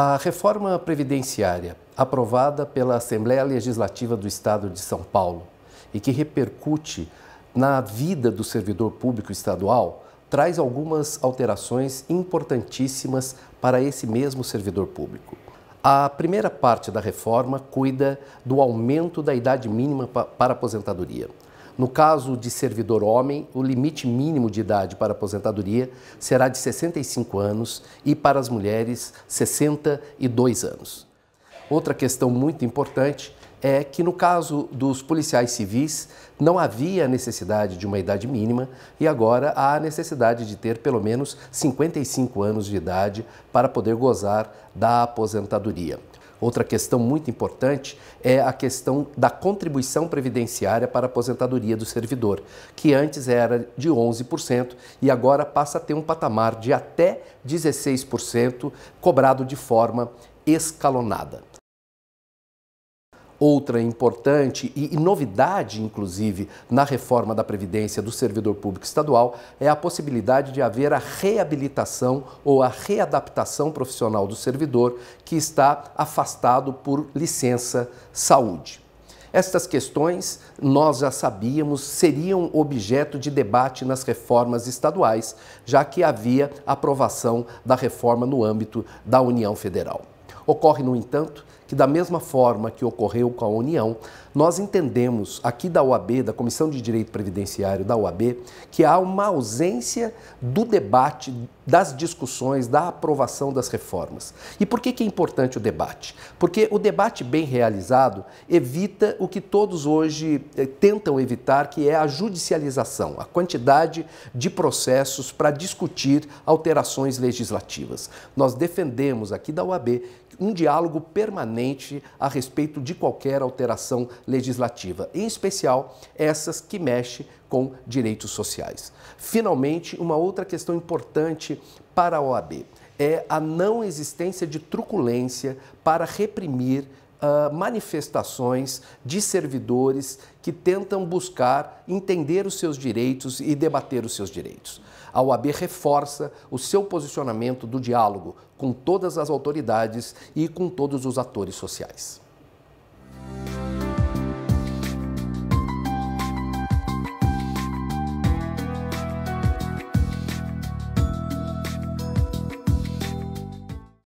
A reforma previdenciária, aprovada pela Assembleia Legislativa do Estado de São Paulo e que repercute na vida do servidor público estadual, traz algumas alterações importantíssimas para esse mesmo servidor público. A primeira parte da reforma cuida do aumento da idade mínima para aposentadoria. No caso de servidor homem, o limite mínimo de idade para aposentadoria será de 65 anos e para as mulheres 62 anos. Outra questão muito importante é que no caso dos policiais civis não havia necessidade de uma idade mínima e agora há a necessidade de ter pelo menos 55 anos de idade para poder gozar da aposentadoria. Outra questão muito importante é a questão da contribuição previdenciária para a aposentadoria do servidor, que antes era de 11% e agora passa a ter um patamar de até 16% cobrado de forma escalonada. Outra importante e, novidade, inclusive, na reforma da Previdência do servidor público estadual é a possibilidade de haver a reabilitação ou a readaptação profissional do servidor que está afastado por licença saúde. Estas questões, nós já sabíamos, seriam objeto de debate nas reformas estaduais, já que havia aprovação da reforma no âmbito da União Federal. Ocorre, no entanto, que da mesma forma que ocorreu com a União, nós entendemos aqui da OAB, da Comissão de Direito Previdenciário da OAB, que há uma ausência do debate das discussões, da aprovação das reformas. E por que, que é importante o debate? Porque o debate bem realizado evita o que todos hoje eh, tentam evitar, que é a judicialização, a quantidade de processos para discutir alterações legislativas. Nós defendemos aqui da UAB um diálogo permanente a respeito de qualquer alteração legislativa, em especial essas que mexem com direitos sociais. Finalmente, uma outra questão importante para a OAB é a não existência de truculência para reprimir Uh, manifestações de servidores que tentam buscar entender os seus direitos e debater os seus direitos. A OAB reforça o seu posicionamento do diálogo com todas as autoridades e com todos os atores sociais.